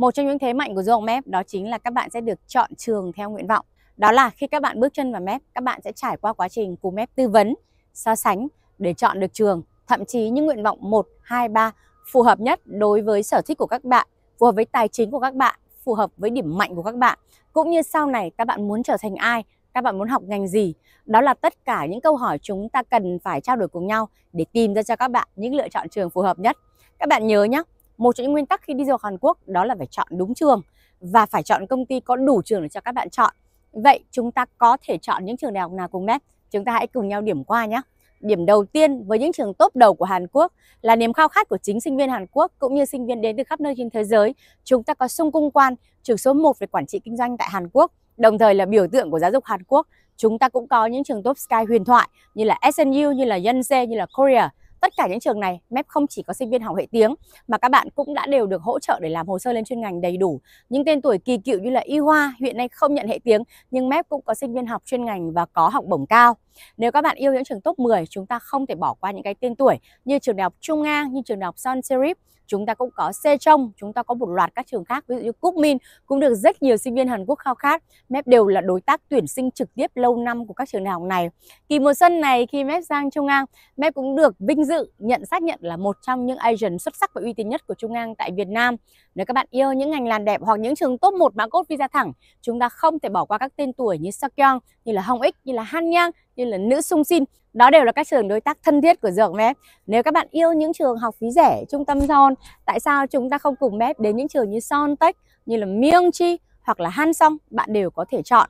Một trong những thế mạnh của du học MEP đó chính là các bạn sẽ được chọn trường theo nguyện vọng. Đó là khi các bạn bước chân vào MEP, các bạn sẽ trải qua quá trình cùng MEP tư vấn, so sánh để chọn được trường, thậm chí những nguyện vọng 1, 2, 3 phù hợp nhất đối với sở thích của các bạn, phù hợp với tài chính của các bạn, phù hợp với điểm mạnh của các bạn. Cũng như sau này các bạn muốn trở thành ai, các bạn muốn học ngành gì. Đó là tất cả những câu hỏi chúng ta cần phải trao đổi cùng nhau để tìm ra cho các bạn những lựa chọn trường phù hợp nhất. Các bạn nhớ nhé, một trong những nguyên tắc khi đi du học Hàn Quốc đó là phải chọn đúng trường và phải chọn công ty có đủ trường để cho các bạn chọn. Vậy chúng ta có thể chọn những trường đại học nào cùng Mep? Chúng ta hãy cùng nhau điểm qua nhé. Điểm đầu tiên với những trường top đầu của Hàn Quốc là niềm khao khát của chính sinh viên Hàn Quốc cũng như sinh viên đến từ khắp nơi trên thế giới. Chúng ta có Sung Cung Quan, trường số 1 về quản trị kinh doanh tại Hàn Quốc, đồng thời là biểu tượng của giáo dục Hàn Quốc. Chúng ta cũng có những trường top sky huyền thoại như là SNU, như là Yonsei, như là Korea Tất cả những trường này MEP không chỉ có sinh viên học hệ tiếng mà các bạn cũng đã đều được hỗ trợ để làm hồ sơ lên chuyên ngành đầy đủ. Những tên tuổi kỳ cựu như là Y Hoa hiện nay không nhận hệ tiếng nhưng MEP cũng có sinh viên học chuyên ngành và có học bổng cao. Nếu các bạn yêu những trường top 10, chúng ta không thể bỏ qua những cái tên tuổi như trường đại học Trung Ngang, như trường đại học Son Serif, chúng ta cũng có Sejong, chúng ta có một loạt các trường khác, ví dụ như Kukmin cũng được rất nhiều sinh viên Hàn Quốc khao khát. MEP đều là đối tác tuyển sinh trực tiếp lâu năm của các trường đại học này. Kỳ mùa xuân này khi MEP sang Trung Ngang, MEP cũng được vinh dự nhận xác nhận là một trong những agent xuất sắc và uy tín nhất của Trung Ngang tại Việt Nam. Nếu các bạn yêu những ngành làn đẹp hoặc những trường top 1 mã cốt visa thẳng, chúng ta không thể bỏ qua các tên tuổi như Seokyeong, như là Hong Ik, như là Han Yang, như là nữ sung sinh đó đều là các trường đối tác thân thiết của dược mép nếu các bạn yêu những trường học phí rẻ trung tâm son tại sao chúng ta không cùng mép đến những trường như son tech như là miêng chi hoặc là han song bạn đều có thể chọn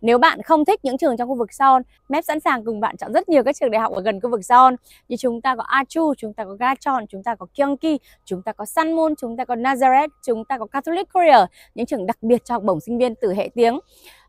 nếu bạn không thích những trường trong khu vực son, MEP sẵn sàng cùng bạn chọn rất nhiều các trường đại học ở gần khu vực son. Như chúng ta có Achu, chúng ta có Gachon, chúng ta có Kyungki, chúng ta có Sanmun, chúng ta có Nazareth, chúng ta có Catholic Korea, những trường đặc biệt cho học bổng sinh viên từ hệ tiếng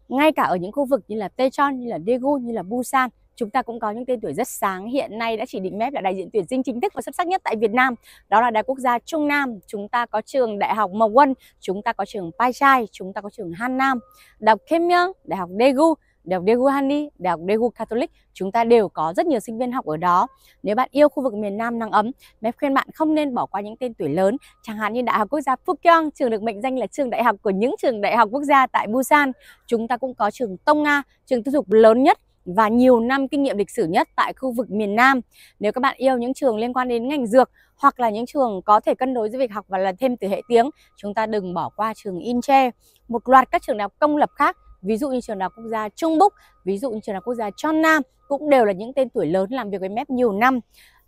ngay cả ở những khu vực như là Techon, như là Daegu, như là Busan chúng ta cũng có những tên tuổi rất sáng hiện nay đã chỉ định mép là đại diện tuyển sinh chính thức và xuất sắc nhất tại Việt Nam đó là đại quốc gia Trung Nam chúng ta có trường đại học Mộc Quân chúng ta có trường Pai Chai chúng ta có trường Han Nam đại học Kim Myung đại học Daegu Đại học Daegu Hanni, Đại học Daegu Catholic, chúng ta đều có rất nhiều sinh viên học ở đó. Nếu bạn yêu khu vực miền Nam nắng ấm, Mẹ khuyên bạn không nên bỏ qua những tên tuổi lớn, chẳng hạn như Đại học Quốc gia Pukyong, trường được mệnh danh là trường đại học của những trường đại học quốc gia tại Busan. Chúng ta cũng có trường Tông Nga, trường tư thục lớn nhất và nhiều năm kinh nghiệm lịch sử nhất tại khu vực miền Nam. Nếu các bạn yêu những trường liên quan đến ngành dược hoặc là những trường có thể cân đối giữa việc học và là thêm từ hệ tiếng, chúng ta đừng bỏ qua trường Inche. Một loạt các trường đại học công lập khác ví dụ như trường đại học quốc gia Trung Búc, ví dụ như trường đại học quốc gia Chon Nam cũng đều là những tên tuổi lớn làm việc với MEP nhiều năm.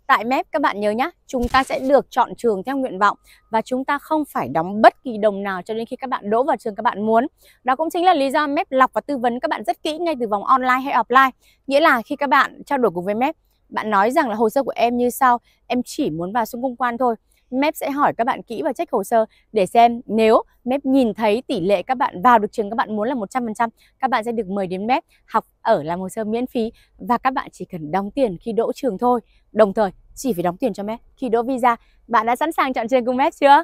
Tại MEP các bạn nhớ nhé, chúng ta sẽ được chọn trường theo nguyện vọng và chúng ta không phải đóng bất kỳ đồng nào cho đến khi các bạn đỗ vào trường các bạn muốn. Đó cũng chính là lý do MEP lọc và tư vấn các bạn rất kỹ ngay từ vòng online hay offline. Nghĩa là khi các bạn trao đổi cùng với MEP, bạn nói rằng là hồ sơ của em như sau, em chỉ muốn vào xung công quan thôi MEP sẽ hỏi các bạn kỹ và check hồ sơ để xem nếu MEP nhìn thấy tỷ lệ các bạn vào được trường các bạn muốn là 100%, các bạn sẽ được mời đến MEP học ở làm hồ sơ miễn phí và các bạn chỉ cần đóng tiền khi đỗ trường thôi. Đồng thời chỉ phải đóng tiền cho MEP. Khi đỗ visa, bạn đã sẵn sàng chọn trường cùng MEP chưa?